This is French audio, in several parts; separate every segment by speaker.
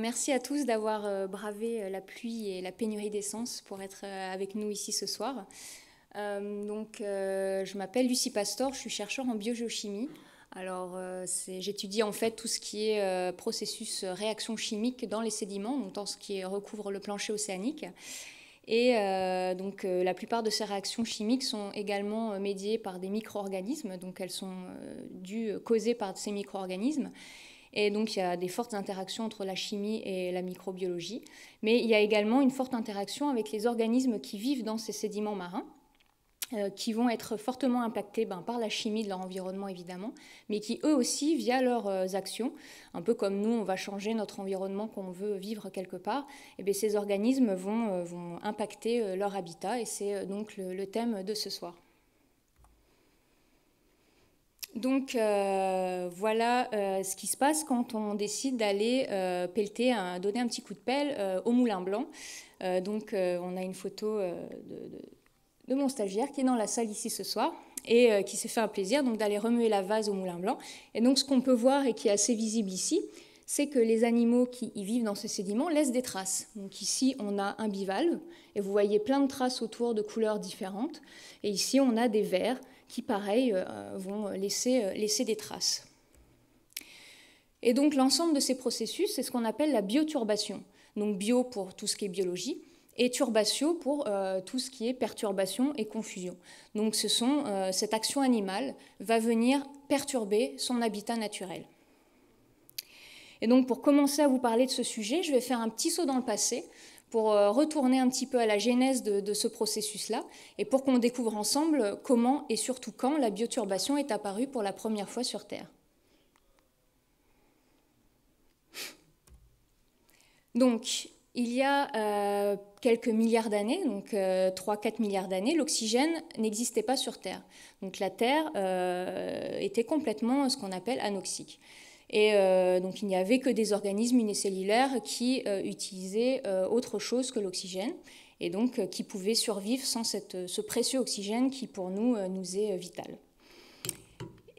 Speaker 1: Merci à tous d'avoir euh, bravé euh, la pluie et la pénurie d'essence pour être euh, avec nous ici ce soir. donc, je m'appelle Lucie Pastor, je suis chercheure en biogéochimie. Alors, euh, j'étudie en fait tout ce qui est euh, processus euh, réaction chimique dans les sédiments, donc dans ce qui recouvre le plancher océanique. Et donc, la plupart de ces réactions chimiques sont également médiées par des micro-organismes, donc elles sont dues, causées par ces micro-organismes. Et donc, il y a des fortes interactions entre la chimie et la microbiologie. Mais il y a également une forte interaction avec les organismes qui vivent dans ces sédiments marins. Euh, qui vont être fortement impactés ben, par la chimie de leur environnement évidemment, mais qui eux aussi, via leurs euh, actions, un peu comme nous, on va changer notre environnement qu'on veut vivre quelque part, et eh bien, ces organismes vont, euh, vont impacter leur habitat et c'est donc le, thème de ce soir. Donc voilà ce qui se passe quand on décide d'aller pelter, pelleter, donner un petit coup de pelle au moulin blanc. donc on a une photo de de mon stagiaire qui est dans la salle ici ce soir et euh, qui s'est fait un plaisir donc d'aller remuer la vase au Moulin Blanc. Et donc ce qu'on peut voir et qui est assez visible ici, c'est que les animaux qui y vivent dans ces sédiments laissent des traces. Donc ici, on a un bivalve, et vous voyez plein de traces autour de couleurs différentes. Et ici, on a des vers qui, pareil, euh, vont laisser, euh, laisser des traces. Et donc l'ensemble de ces processus, c'est ce qu'on appelle la bioturbation. Donc bio pour tout ce qui est biologie, et turbatio pour euh, tout ce qui est perturbation et confusion. Donc ce sont, euh, cette action animale va venir perturber son habitat naturel. Et donc pour commencer à vous parler de ce sujet, je vais faire un petit saut dans le passé pour euh, retourner un petit peu à la genèse de, de ce processus-là et pour qu'on découvre ensemble comment et surtout quand la bioturbation est apparue pour la première fois sur Terre. Donc, il y a euh, quelques milliards d'années, donc 3-4 euh, milliards d'années, l'oxygène n'existait pas sur Terre. Donc la Terre euh, était complètement ce qu'on appelle anoxique. Et donc il n'y avait que des organismes unicellulaires qui utilisaient autre chose que l'oxygène et donc qui pouvaient survivre sans ce précieux oxygène qui pour nous nous est vital.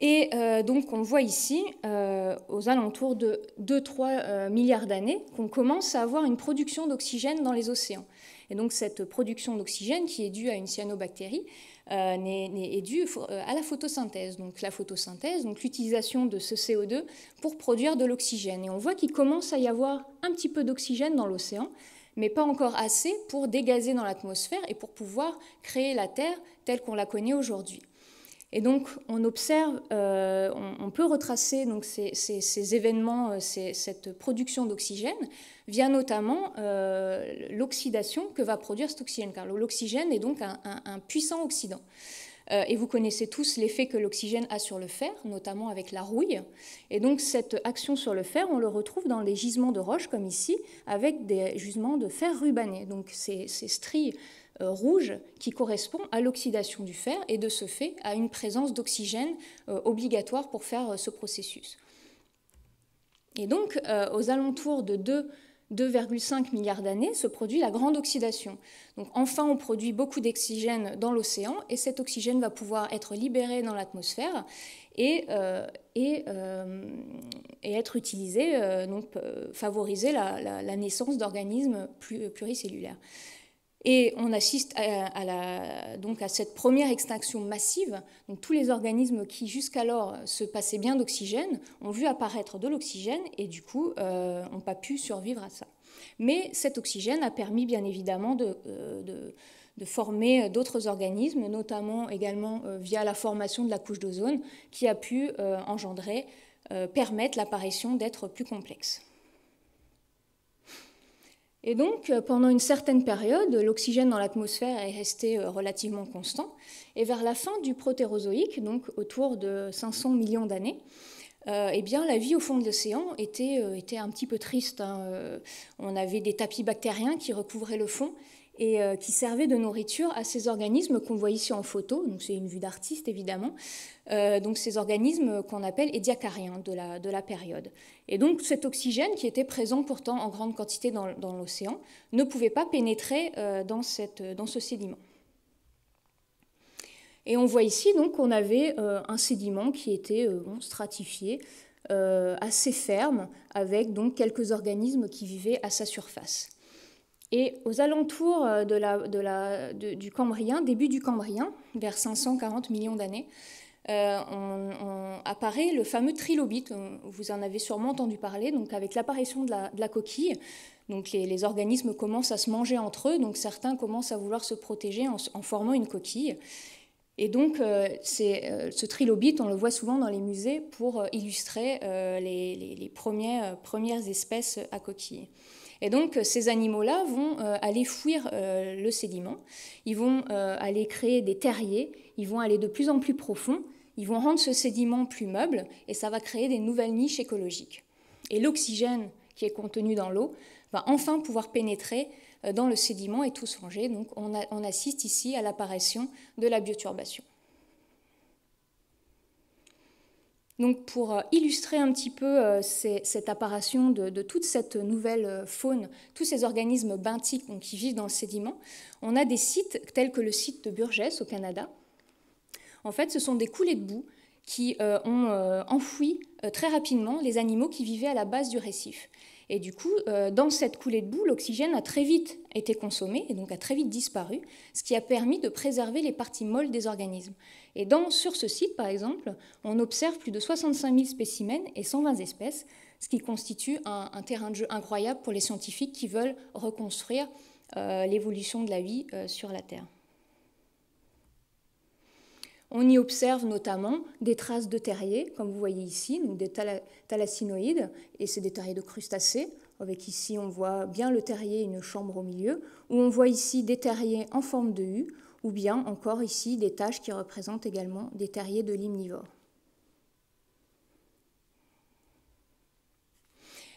Speaker 1: Et euh, donc, on voit ici, euh, aux alentours de 2-3 euh, milliards d'années, qu'on commence à avoir une production d'oxygène dans les océans. Et donc, cette production d'oxygène qui est due à une cyanobactérie est, due à la photosynthèse. Donc, la photosynthèse, donc l'utilisation de ce CO2 pour produire de l'oxygène. Et on voit qu'il commence à y avoir un petit peu d'oxygène dans l'océan, mais pas encore assez pour dégazer dans l'atmosphère et pour pouvoir créer la Terre telle qu'on la connaît aujourd'hui. Et donc, on observe, euh, on, peut retracer donc, ces, événements, euh, cette production d'oxygène, via notamment euh, l'oxydation que va produire cet oxygène, car l'oxygène est donc un, puissant oxydant. et vous connaissez tous l'effet que l'oxygène a sur le fer, notamment avec la rouille. Et donc, cette action sur le fer, on le retrouve dans les gisements de roches, comme ici, avec des gisements de fer rubané. Donc, ces, stries euh, rouge qui correspond à l'oxydation du fer et de ce fait à une présence d'oxygène euh, obligatoire pour faire euh, ce processus. Et donc, aux alentours de 2,5 milliards d'années se produit la grande oxydation. Donc enfin, on produit beaucoup d'oxygène dans l'océan et cet oxygène va pouvoir être libéré dans l'atmosphère et, être utilisé, donc favoriser la naissance d'organismes pluricellulaires. Et on assiste à, donc à cette première extinction massive. tous les organismes qui jusqu'alors se passaient bien d'oxygène ont vu apparaître de l'oxygène et du coup n'ont euh, pas pu survivre à ça. Mais cet oxygène a permis bien évidemment de, euh, former d'autres organismes, notamment également euh, via la formation de la couche d'ozone qui a pu engendrer, permettre l'apparition d'êtres plus complexes. Et donc, euh, pendant une certaine période, l'oxygène dans l'atmosphère est resté euh, relativement constant. Et vers la fin du protérozoïque, donc autour de 500 millions d'années, euh, eh bien, la vie au fond de l'océan était, un petit peu triste. Hein. On avait des tapis bactériens qui recouvraient le fond et euh, qui servait de nourriture à ces organismes qu'on voit ici en photo. c'est une vue d'artiste évidemment. Euh, donc ces organismes qu'on appelle édiacariens de la, période. Et donc cet oxygène qui était présent pourtant en grande quantité dans, l'océan ne pouvait pas pénétrer euh, dans, ce sédiment. Et on voit ici donc qu'on avait un sédiment qui était stratifié, assez ferme, avec donc quelques organismes qui vivaient à sa surface. Et aux alentours euh, du Cambrien, début du Cambrien, vers 540 millions d'années, euh, on, apparaît le fameux trilobite, vous en avez sûrement entendu parler, donc avec l'apparition de, la, coquille. Donc les, organismes commencent à se manger entre eux, donc certains commencent à vouloir se protéger en, formant une coquille. Et donc, euh, ce trilobite, on le voit souvent dans les musées pour illustrer les, premières espèces à coquille. Et donc euh, ces animaux-là vont euh, aller fouir euh, le sédiment, ils vont aller créer des terriers, ils vont aller de plus en plus profond, ils vont rendre ce sédiment plus meuble et ça va créer des nouvelles niches écologiques. Et l'oxygène qui est contenu dans l'eau va enfin pouvoir pénétrer dans le sédiment et tout changer. Donc on assiste ici à l'apparition de la bioturbation. Donc pour euh, illustrer un petit peu euh, cette apparition de, toute cette nouvelle euh, faune, tous ces organismes benthiques qui vivent dans le sédiment, on a des sites tels que le site de Burgess au Canada. En fait, ce sont des coulées de boue qui ont enfoui très rapidement les animaux qui vivaient à la base du récif. Et du coup, euh, dans cette coulée de boue, l'oxygène a très vite été consommé et donc a très vite disparu, ce qui a permis de préserver les parties molles des organismes. Et sur ce site, par exemple, on observe plus de 65 000 spécimens et 120 espèces, ce qui constitue un, terrain de jeu incroyable pour les scientifiques qui veulent reconstruire euh, l'évolution de la vie euh, sur la Terre. On y observe notamment des traces de terriers, comme vous voyez ici, donc des thalassinoïdes, et c'est des terriers de crustacés, avec ici on voit bien le terrier et une chambre au milieu, ou on voit ici des terriers en forme de U, ou bien encore ici des taches qui représentent également des terriers de l'imnivore.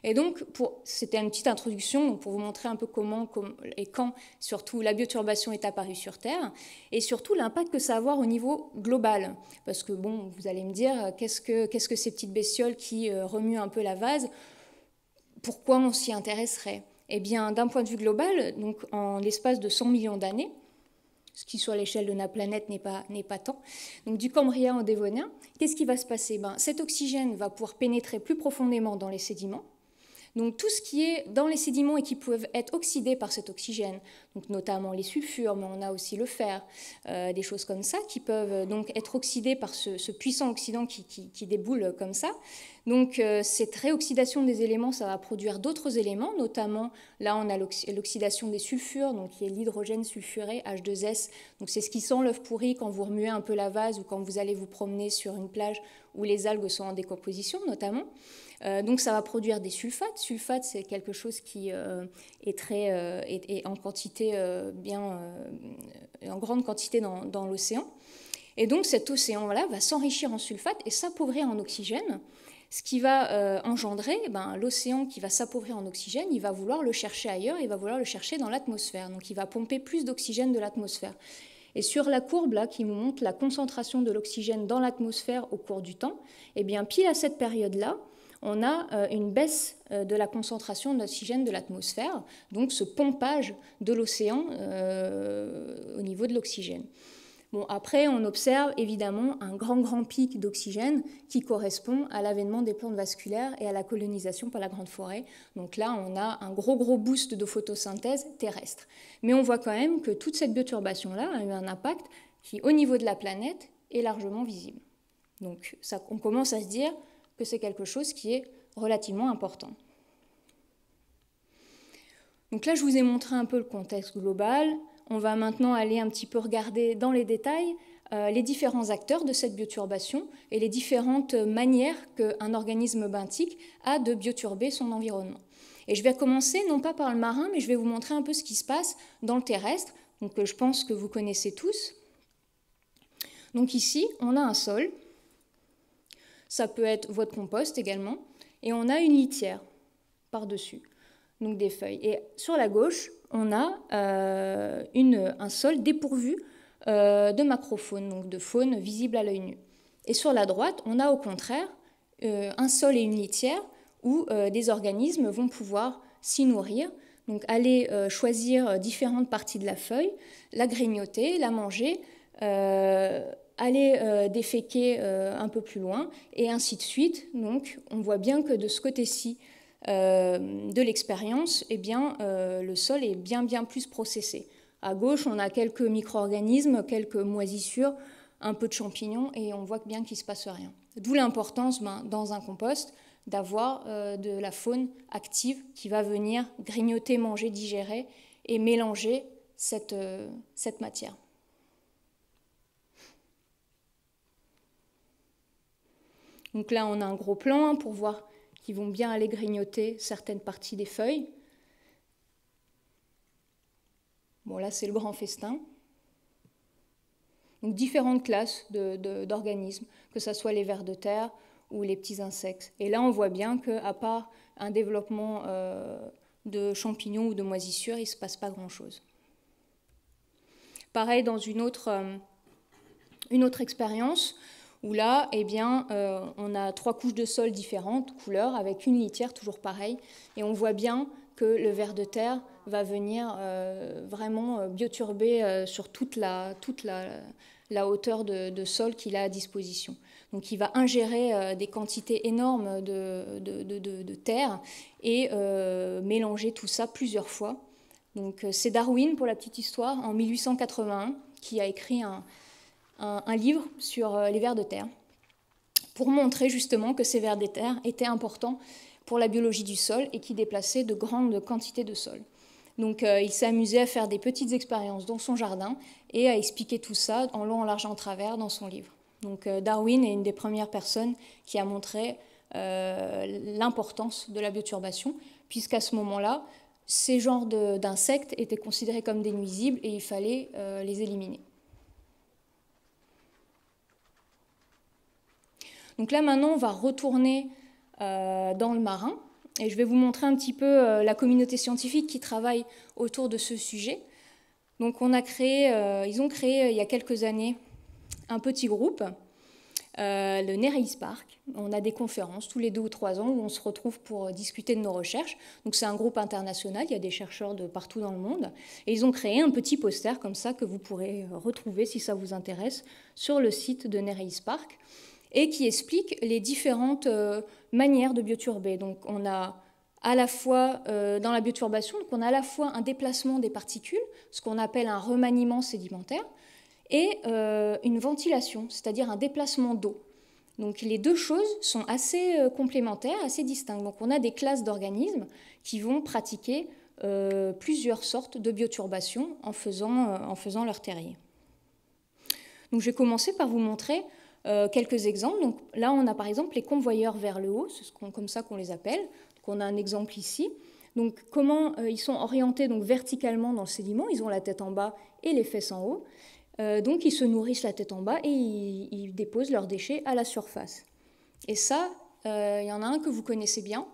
Speaker 1: Et donc, c'était une petite introduction pour vous montrer un peu comment, et quand, surtout, la bioturbation est apparue sur Terre, et surtout l'impact que ça va avoir au niveau global. Parce que, bon, vous allez me dire, qu'est-ce que, qu'est-ce que ces petites bestioles qui euh, remuent un peu la vase, pourquoi on s'y intéresserait Eh bien, d'un point de vue global, donc en l'espace de 100 millions d'années, ce qui sur l'échelle de la planète n'est pas, n'est pas tant. Donc du Cambrien au Dévonien, qu'est-ce qui va se passer ben, Cet oxygène va pouvoir pénétrer plus profondément dans les sédiments, donc tout ce qui est dans les sédiments et qui peuvent être oxydés par cet oxygène, notamment les sulfures, mais on a aussi le fer, euh, des choses comme ça qui peuvent euh, donc être oxydées par ce, puissant oxydant qui, déboule comme ça. Donc euh, cette réoxydation des éléments, ça va produire d'autres éléments, notamment là on a l'oxydation des sulfures, donc il y a l'hydrogène sulfuré H2S. Donc c'est ce qui sent l'œuf pourri quand vous remuez un peu la vase ou quand vous allez vous promener sur une plage où les algues sont en décomposition notamment. Euh, donc ça va produire des sulfates. Sulfate, c'est quelque chose qui euh, est très euh, est, en quantité en grande quantité dans, l'océan. Et donc cet océan là va s'enrichir en sulfate et s'appauvrir en oxygène ce qui va engendrer ben, l'océan qui va s'appauvrir en oxygène, il va vouloir le chercher ailleurs, il va vouloir le chercher dans l'atmosphère. Donc il va pomper plus d'oxygène de l'atmosphère. Et sur la courbe là, qui montre la concentration de l'oxygène dans l'atmosphère au cours du temps, eh bien pile à cette période-là, on a euh, une baisse euh, de la concentration d'oxygène de l'atmosphère, donc ce pompage de l'océan euh, au niveau de l'oxygène. après, on observe évidemment un grand, grand pic d'oxygène qui correspond à l'avènement des plantes vasculaires et à la colonisation par la grande forêt. Donc là, on a un gros, gros boost de photosynthèse terrestre. Mais on voit quand même que toute cette bioturbation-là a eu un impact qui, au niveau de la planète, est largement visible. Donc on commence à se dire, que c'est quelque chose qui est relativement important. Donc là, je vous ai montré un peu le contexte global. On va maintenant aller un petit peu regarder dans les détails euh, les différents acteurs de cette bioturbation et les différentes manières qu'un organisme benthique a de bioturber son environnement. Et je vais commencer non pas par le marin, mais je vais vous montrer un peu ce qui se passe dans le terrestre, donc que euh, je pense que vous connaissez tous. Donc ici, on a un sol ça peut être votre compost également. Et on a une litière par-dessus, donc des feuilles. Et sur la gauche, on a euh, un sol dépourvu euh, de macrofaune, donc de faune visible à l'œil nu. Et sur la droite, on a au contraire euh, un sol et une litière où des organismes vont pouvoir s'y nourrir, donc aller choisir différentes parties de la feuille, la grignoter, la manger, aller euh, déféquer euh, un peu plus loin, et ainsi de suite. Donc, on voit bien que de ce côté-ci euh, de l'expérience, eh bien, le sol est bien, bien plus processé. À gauche, on a quelques micro-organismes, quelques moisissures, un peu de champignons, et on voit bien qu'il ne se passe rien. D'où l'importance, ben, dans un compost, d'avoir de la faune active qui va venir grignoter, manger, digérer et mélanger cette matière. Donc là, on a un gros plan hein, pour voir qu'ils vont bien aller grignoter certaines parties des feuilles. Bon, là, c'est le grand festin. Donc, différentes classes d'organismes, que ce soit les vers de terre ou les petits insectes. Et là, on voit bien qu'à part un développement euh, de champignons ou de moisissures, il ne se passe pas grand-chose. Pareil, dans une autre, euh, une autre expérience, où là, eh bien, euh, on a trois couches de sol différentes, couleurs, avec une litière toujours pareille. Et on voit bien que le ver de terre va venir euh, vraiment euh, bioturbé sur toute la, toute la, hauteur de, sol qu'il a à disposition. Donc il va ingérer des quantités énormes de, de, terre et mélanger tout ça plusieurs fois. Donc c'est Darwin, pour la petite histoire, en 1881, qui a écrit un, un, livre sur euh, les vers de terre pour montrer justement que ces vers de terre étaient importants pour la biologie du sol et qui déplaçaient de grandes quantités de sol. Donc euh, il s'amusait à faire des petites expériences dans son jardin et à expliquer tout ça en long, en large, en travers dans son livre. Donc euh, Darwin est une des premières personnes qui a montré l'importance de la bioturbation, puisqu'à ce moment-là, ces genres d'insectes étaient considérés comme des nuisibles et il fallait les éliminer. Donc là maintenant, on va retourner euh, dans le marin et je vais vous montrer un petit peu euh, la communauté scientifique qui travaille autour de ce sujet. Donc on a créé, euh, ils ont créé il y a quelques années un petit groupe, le Nereis Park. On a des conférences tous les deux ou trois ans où on se retrouve pour discuter de nos recherches. Donc c'est un groupe international, il y a des chercheurs de partout dans le monde. Et ils ont créé un petit poster comme ça que vous pourrez retrouver si ça vous intéresse sur le site de Nereis Park et qui explique les différentes euh, manières de bioturber. Donc on a à la fois euh, dans la bioturbation, on a à la fois un déplacement des particules, ce qu'on appelle un remaniement sédimentaire, et euh, une ventilation, c'est-à-dire un déplacement d'eau. Donc les deux choses sont assez complémentaires, assez distinctes. Donc on a des classes d'organismes qui vont pratiquer plusieurs sortes de bioturbation en faisant, en faisant leur terrier. Donc je vais commencer par vous montrer euh, quelques exemples. là, on a par exemple les convoyeurs vers le haut, c'est comme ça qu'on les appelle. Donc, on a un exemple ici. Donc, comment euh, ils sont orientés donc, verticalement dans le sédiment Ils ont la tête en bas et les fesses en haut. Euh, donc, ils se nourrissent la tête en bas et ils déposent leurs déchets à la surface. Et ça, il y en a un que vous connaissez bien.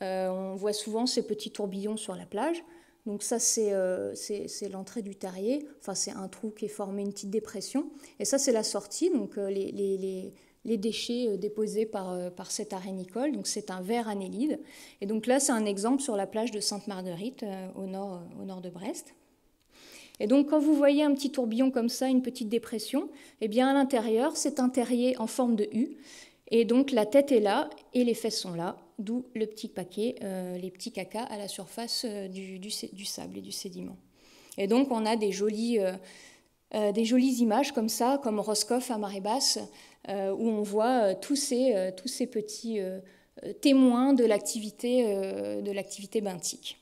Speaker 1: on voit souvent ces petits tourbillons sur la plage. Donc ça, euh, c'est l'entrée du terrier. Enfin, c'est un trou qui est formé, une petite dépression. Et ça, c'est la sortie, donc euh, les, déchets euh, déposés par, cet cette arénicole. Donc c'est un verre annélide. Et donc là, c'est un exemple sur la plage de Sainte-Marguerite, au, nord, au nord de Brest. Et donc, quand vous voyez un petit tourbillon comme ça, une petite dépression, eh bien, à l'intérieur, c'est un terrier en forme de U. Et donc, la tête est là et les fesses sont là d'où le petit paquet, euh, les petits cacas à la surface euh, du, sable et du sédiment. Et donc on a des jolies, euh, images comme ça, comme Roscoff à marée basse, où on voit tous, ces, tous ces petits témoins de l'activité, de l'activité benthique.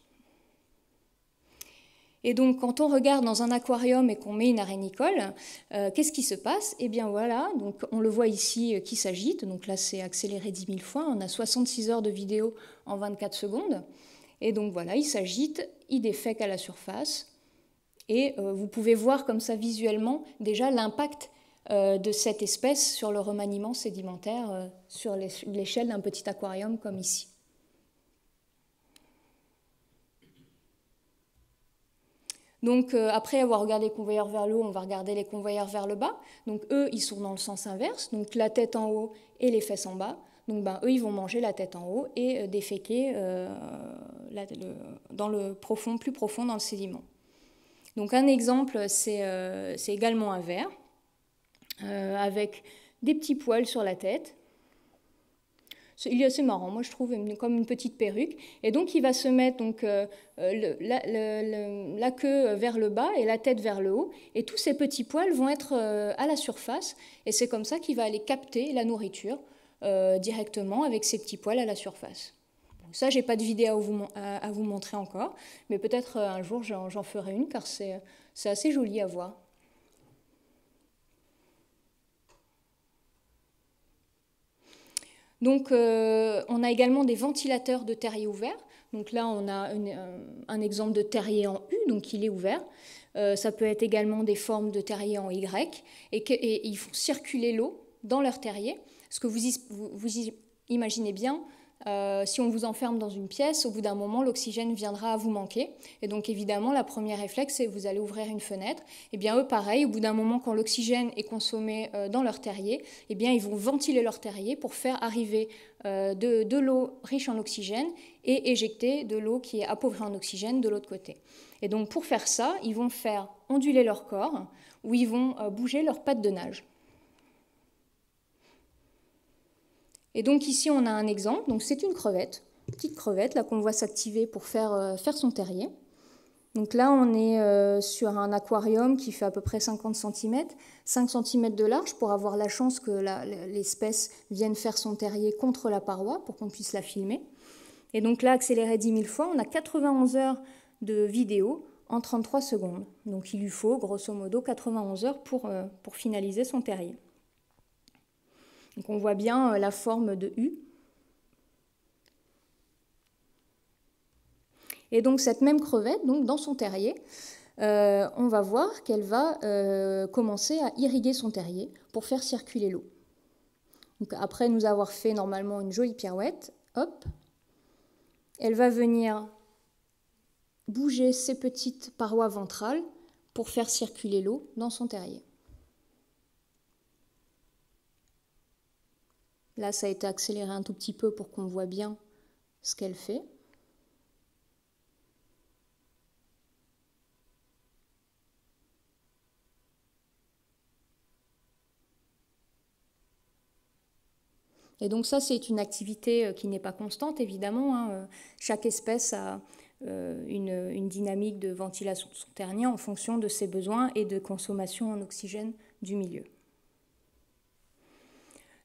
Speaker 1: Et donc, quand on regarde dans un aquarium et qu'on met une arénicole, euh, qu'est-ce qui se passe Eh bien, voilà, donc on le voit ici euh, qui s'agite. Donc là, c'est accéléré 10 000 fois. On a 66 heures de vidéo en 24 secondes. Et donc, voilà, il s'agite, il défèque qu'à la surface. Et euh, vous pouvez voir comme ça visuellement déjà l'impact de cette espèce sur le remaniement sédimentaire sur l'échelle d'un petit aquarium comme ici. Donc euh, après avoir regardé les convoyeurs vers le haut, on va regarder les convoyeurs vers le bas. Donc eux, ils sont dans le sens inverse, donc la tête en haut et les fesses en bas. Donc ben, eux, ils vont manger la tête en haut et euh, déféquer euh, dans le profond, plus profond dans le sédiment. Donc un exemple, c'est également un verre avec des petits poils sur la tête, il est assez marrant, moi je trouve, comme une petite perruque. Et donc il va se mettre donc, euh, euh, la, queue euh, vers le bas et la tête vers le haut, et tous ces petits poils vont être à la surface, et c'est comme ça qu'il va aller capter la nourriture directement avec ces petits poils à la surface. ça, n'ai pas de vidéo à vous montrer encore, mais peut-être un jour j'en ferai une car c'est assez joli à voir. Donc, euh, on a également des ventilateurs de terrier ouverts. Donc là, on a euh, un exemple de terrier en U, donc il est ouvert. Euh, ça peut être également des formes de terrier en Y, et, ils font circuler l'eau dans leur terrier. Ce que vous imaginez bien, euh, si on vous enferme dans une pièce, au bout d'un moment, l'oxygène viendra à vous manquer. Et donc, évidemment, la première réflexe, c'est vous allez ouvrir une fenêtre. Et eh bien, eux, pareil, au bout d'un moment, quand l'oxygène est consommé euh, dans leur terrier, eh bien, ils vont ventiler leur terrier pour faire arriver euh, de, de l'eau riche en oxygène et éjecter de l'eau qui est appauvrie en oxygène de l'autre côté. Et donc, pour faire ça, ils vont faire onduler leur corps ou ils vont bouger leurs pattes de nage. Et donc ici, on a un exemple. Donc c'est une crevette, petite crevette là qu'on voit s'activer pour faire, euh, faire son terrier. Donc là, on est euh, sur un aquarium qui fait à peu près 50 cm, 5 cm de large pour avoir la chance que l'espèce vienne faire son terrier contre la paroi pour qu'on puisse la filmer. Et donc là, accéléré 10 000 fois, on a 91 heures de vidéo en 33 secondes. Donc il lui faut grosso modo 91 heures pour, euh, pour finaliser son terrier on voit bien euh, la forme de U. Et donc cette même crevette, donc dans son terrier, euh, on va voir qu'elle va euh, commencer à irriguer son terrier pour faire circuler l'eau. Donc après nous avoir fait normalement une jolie pirouette, hop, elle va venir bouger ses petites parois ventrales pour faire circuler l'eau dans son terrier. Là, ça a été accéléré un tout petit peu pour qu'on voit bien ce qu'elle fait. Et donc ça, c'est une activité euh, qui n'est pas constante, évidemment. Hein. Euh, chaque espèce a euh, une, dynamique de ventilation de son ternier en fonction de ses besoins et de consommation en oxygène du milieu.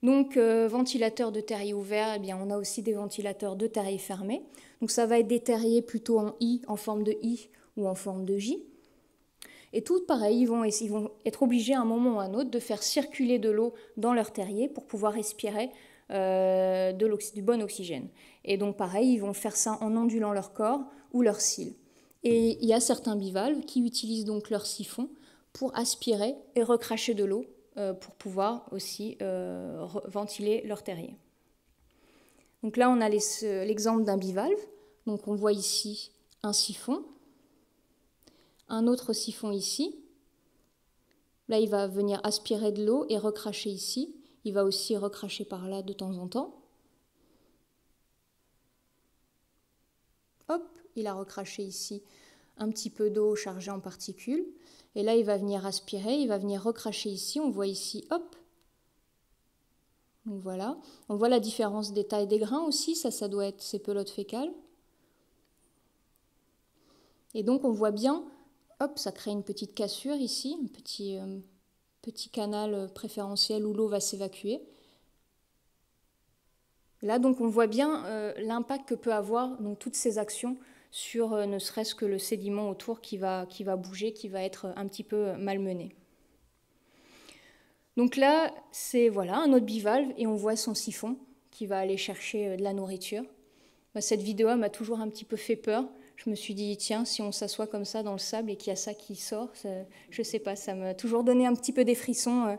Speaker 1: Donc, euh, ventilateur de terrier ouverts, eh bien, on a aussi des ventilateurs de terriers fermés. Donc, ça va être des terriers plutôt en I, en forme de I ou en forme de J. Et tout pareil, ils vont, être obligés à un moment ou à un autre de faire circuler de l'eau dans leur terrier pour pouvoir respirer euh, de du bon oxygène. Et donc, pareil, ils vont faire ça en ondulant leur corps ou leur cils. Et il y a certains bivalves qui utilisent donc leur siphon pour aspirer et recracher de l'eau euh, pour pouvoir aussi euh, ventiler leur terrier. Donc là, on a l'exemple d'un bivalve. Donc on voit ici un siphon, un autre siphon ici. Là, il va venir aspirer de l'eau et recracher ici. Il va aussi recracher par là de temps en temps. Hop, il a recraché ici un petit peu d'eau chargée en particules. Et là, il va venir aspirer, il va venir recracher ici. On voit ici, hop. Donc voilà. On voit la différence des tailles des grains aussi. Ça, ça doit être ces pelotes fécales. Et donc, on voit bien, hop, ça crée une petite cassure ici, un petit, euh, petit canal préférentiel où l'eau va s'évacuer. Là, donc, on voit bien euh, l'impact que peut avoir donc, toutes ces actions sur euh, ne serait-ce que le sédiment autour qui va, qui va bouger, qui va être un petit peu malmené. Donc là, c'est voilà un autre bivalve et on voit son siphon qui va aller chercher euh, de la nourriture. Bah, cette vidéo m'a toujours un petit peu fait peur. Je me suis dit, tiens, si on s'assoit comme ça dans le sable et qu'il y a ça qui sort, je ne sais pas, ça m'a toujours donné un petit peu des frissons. Euh.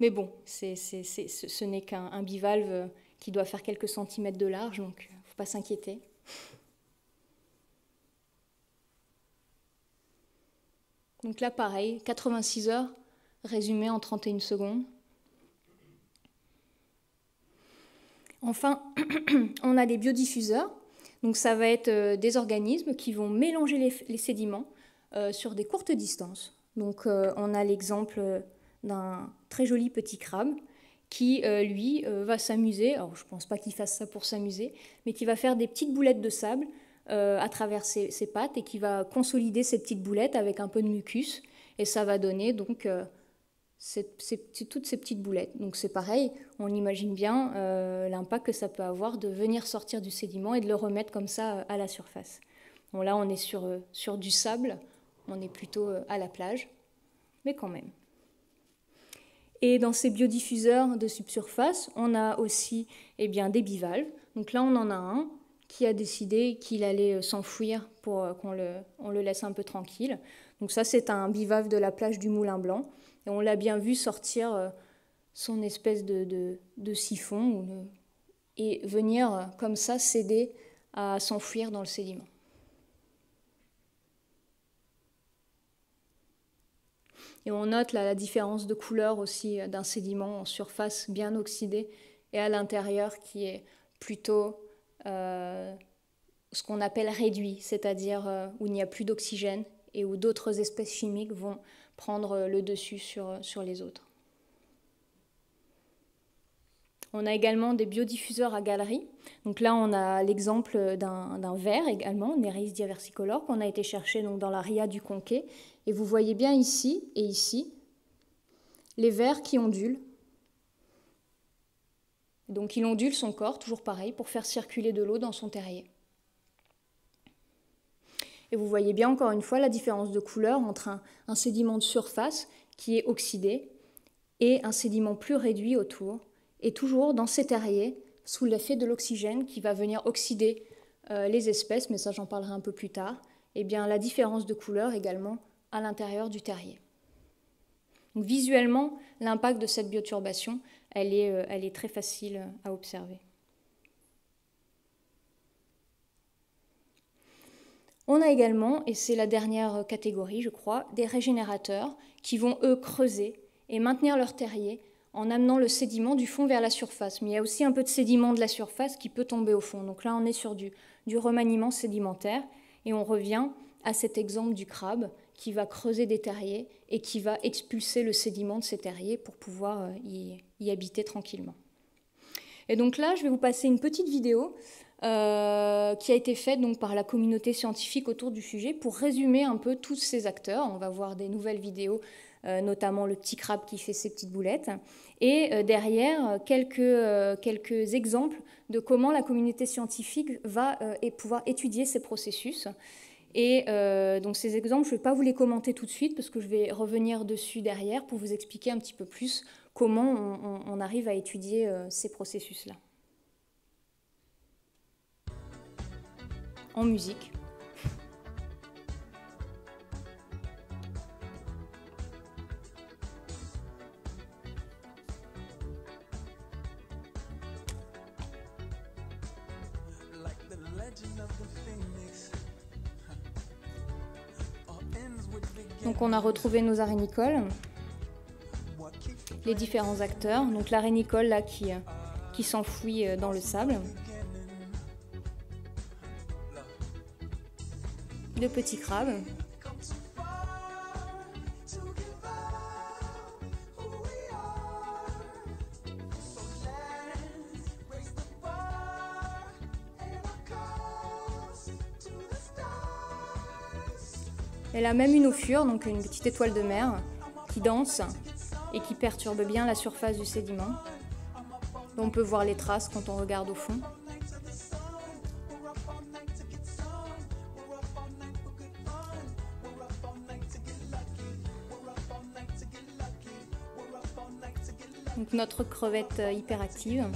Speaker 1: Mais bon, c'est ce, n'est qu'un bivalve qui doit faire quelques centimètres de large, donc il ne faut pas s'inquiéter. Donc là, pareil, 86 heures, résumées en 31 secondes. Enfin, on a des biodiffuseurs. Donc ça va être euh, des organismes qui vont mélanger les, sédiments euh, sur des courtes distances. Donc euh, on a l'exemple d'un très joli petit crabe qui, lui, va s'amuser, alors je ne pense pas qu'il fasse ça pour s'amuser, mais qui va faire des petites boulettes de sable euh, à travers ses, pattes et qui va consolider ces petites boulettes avec un peu de mucus. Et ça va donner donc euh, toutes ces petites boulettes. Donc c'est pareil, on imagine bien euh, l'impact que ça peut avoir de venir sortir du sédiment et de le remettre comme ça à la surface. là on est sur, du sable, on est plutôt à la plage, mais quand même. Et dans ces biodiffuseurs de subsurface, on a aussi eh bien, des bivalves. Donc là, on en a un qui a décidé qu'il allait euh, s'enfuir pour euh, qu'on le, on le laisse un peu tranquille. Donc ça, c'est un bivave de la plage du Moulin Blanc. Et on l'a bien vu sortir euh, son espèce de, de, siphon et venir comme ça s'aider à s'enfuir dans le sédiment. Et on note la différence de couleur aussi d'un sédiment en surface bien oxydé et à l'intérieur qui est plutôt euh, ce qu'on appelle réduit, c'est-à-dire euh, où il n'y a plus d'oxygène et où d'autres espèces chimiques vont prendre euh, le dessus sur, sur les autres. On a également des biodiffuseurs à galerie. Donc là, on a l'exemple d'un verre également, Nereis diversicolore, qu'on a été chercher donc, dans la ria du Conquet. Et vous voyez bien ici et ici les vers qui ondulent donc il ondule son corps, toujours pareil, pour faire circuler de l'eau dans son terrier. Et vous voyez bien encore une fois la différence de couleur entre un, sédiment de surface qui est oxydé et un sédiment plus réduit autour, et toujours dans ces terriers, sous l'effet de l'oxygène qui va venir oxyder euh, les espèces, mais ça j'en parlerai un peu plus tard, et eh bien la différence de couleur également à l'intérieur du terrier. visuellement, l'impact de cette bioturbation euh, elle est, très facile à observer. On a également, et c'est la dernière catégorie je crois, des régénérateurs qui vont eux creuser et maintenir leur terrier en amenant le sédiment du fond vers la surface. Mais il y a aussi un peu de sédiment de la surface qui peut tomber au fond. Donc là on est sur du, du remaniement sédimentaire et on revient à cet exemple du crabe qui va creuser des terriers et qui va expulser le sédiment de ces terriers pour pouvoir euh, y, habiter tranquillement. Et donc là, je vais vous passer une petite vidéo euh, qui a été faite donc, par la communauté scientifique autour du sujet pour résumer un peu tous ces acteurs. On va voir des nouvelles vidéos, euh, notamment le petit crabe qui fait ses petites boulettes. Et derrière, quelques, quelques exemples de comment la communauté scientifique va et pouvoir étudier ces processus. Et euh, donc ces exemples, je ne vais pas vous les commenter tout de suite parce que je vais revenir dessus derrière pour vous expliquer un petit peu plus comment on, arrive à étudier euh, ces processus-là. En musique, Donc on a retrouvé nos arénicoles, les différents acteurs. Donc l'arénicole là qui, euh, qui s'enfouit euh, dans le sable. Le petit crabe a même une fur donc une petite étoile de mer, qui danse et qui perturbe bien la surface du sédiment. On peut voir les traces quand on regarde au fond. Donc notre crevette hyperactive.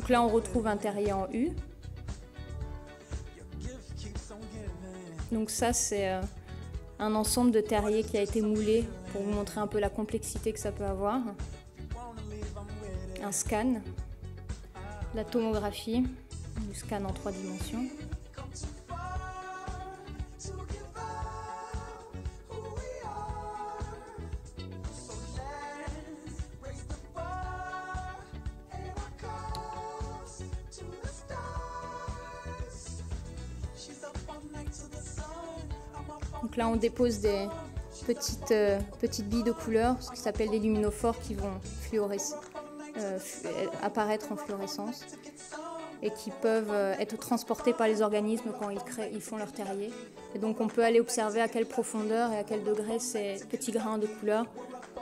Speaker 2: Donc là, on retrouve
Speaker 1: un terrier en U. Donc ça, c'est euh, un ensemble de terriers qui a été moulé pour vous montrer un peu la complexité que ça peut avoir. Un scan, la tomographie, du scan en trois dimensions. dépose des petites, euh, petites billes de couleur, ce qui s'appelle des luminophores, qui vont euh, euh, apparaître en fluorescence et qui peuvent être transportés par les organismes quand ils, créent, ils font leur terrier. Et donc on peut aller observer à quelle profondeur et à quel degré ces petits grains de couleur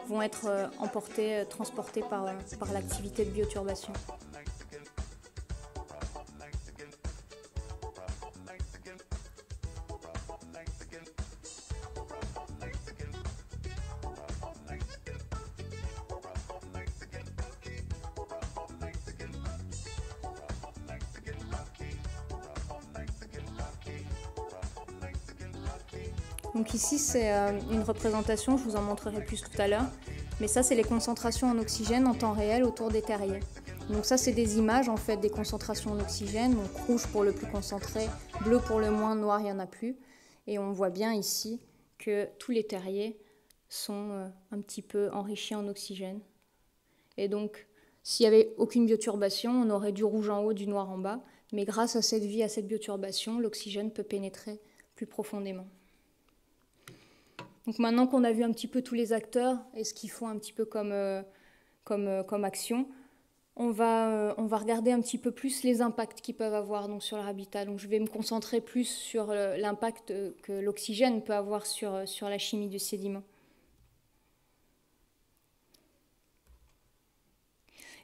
Speaker 1: vont être emportés, transportés par l'activité de bioturbation. Donc ici, c'est euh, une représentation, je vous en montrerai plus tout à l'heure. Mais ça, c'est les concentrations en oxygène en temps réel autour des terriers. Donc ça, c'est des images en fait des concentrations en oxygène, donc rouge pour le plus concentré, bleu pour le moins, noir, il n'y en a plus. Et on voit bien ici que tous les terriers sont euh, un petit peu enrichis en oxygène. Et donc, s'il n'y avait aucune bioturbation, on aurait du rouge en haut, du noir en bas. Mais grâce à cette vie, à cette bioturbation, l'oxygène peut pénétrer plus profondément maintenant qu'on a vu un petit peu tous les acteurs et ce qu'ils font un petit peu comme, euh, euh, action, euh, on va, regarder un petit peu plus les impacts qu'ils peuvent avoir sur leur habitat. je vais me concentrer plus sur l'impact que l'oxygène peut avoir sur, la chimie du sédiment.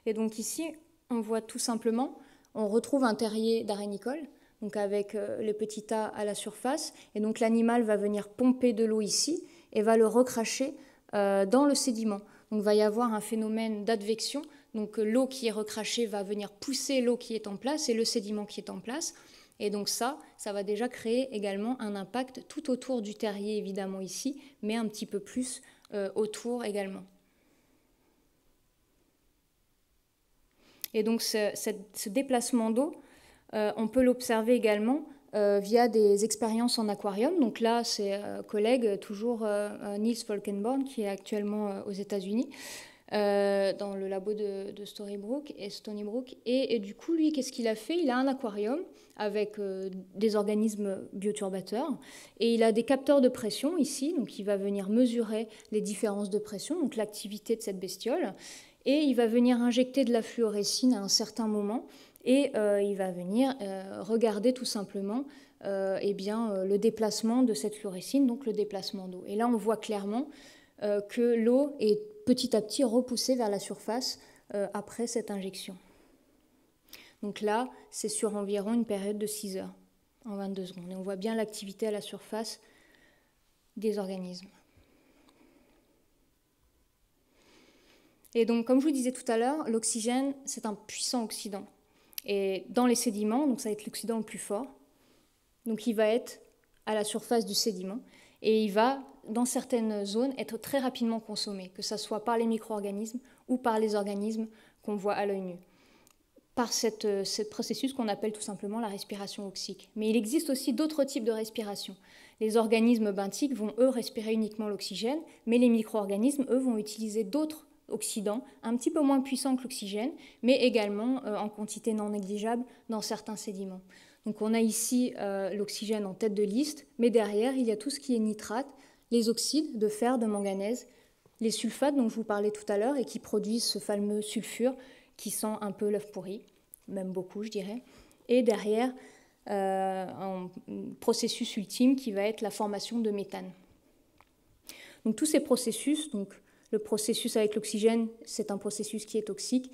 Speaker 1: Et donc ici, on voit tout simplement, on retrouve un terrier d'arénicole, donc avec le petit tas à la surface, et donc l'animal va venir pomper de l'eau ici, et va le recracher euh, dans le sédiment. Donc il va y avoir un phénomène d'advection. Donc euh, l'eau qui est recrachée va venir pousser l'eau qui est en place et le sédiment qui est en place. Et donc ça, ça va déjà créer également un impact tout autour du terrier, évidemment ici, mais un petit peu plus euh, autour également. Et donc ce, déplacement d'eau, on peut l'observer également euh, via des expériences en aquarium. Donc là, c'est euh, collègue, toujours euh, euh, Niels Falkenborn, qui est actuellement aux États-Unis. dans le labo de, et Stony Brook. Et, et, du coup, lui, qu'est-ce qu'il a fait Il a un aquarium avec des organismes bioturbateurs et il a des capteurs de pression ici, donc il va venir mesurer les différences de pression, donc l'activité de cette bestiole, et il va venir injecter de la fluorescine à un certain moment et euh, il va venir euh, regarder tout simplement euh, eh bien, le déplacement de cette fluorescine, donc le déplacement d'eau. Et là, on voit clairement que l'eau est petit à petit repoussée vers la surface après cette injection. Donc là, c'est sur environ une période de 6 heures, en 22 secondes. Et on voit bien l'activité à la surface des organismes. Et donc, comme je vous disais tout à l'heure, l'oxygène, c'est un puissant oxydant. Et dans les sédiments, donc ça va être l'oxydant le plus fort. Donc il va être à la surface du sédiment et il va, dans certaines zones, être très rapidement consommé, que ce soit par les micro-organismes ou par les organismes qu'on voit à l'œil nu, par ce euh, processus qu'on appelle tout simplement la respiration oxique Mais il existe aussi d'autres types de respiration. Les organismes benthiques vont, eux, respirer uniquement l'oxygène, mais les micro-organismes, eux, vont utiliser d'autres oxydant, un petit peu moins puissant que l'oxygène, mais également euh, en quantité non négligeable dans certains sédiments. Donc on a ici euh, l'oxygène en tête de liste, mais derrière il y a tout ce qui est nitrate, les oxydes de fer, de manganèse, les sulfates dont je vous parlais tout à l'heure et qui produisent ce fameux sulfure qui sent un peu l'œuf pourri, même beaucoup je dirais. Et derrière, euh, un processus ultime qui va être la formation de méthane. Donc tous ces processus, donc le processus avec l'oxygène, c'est un processus qui est toxique.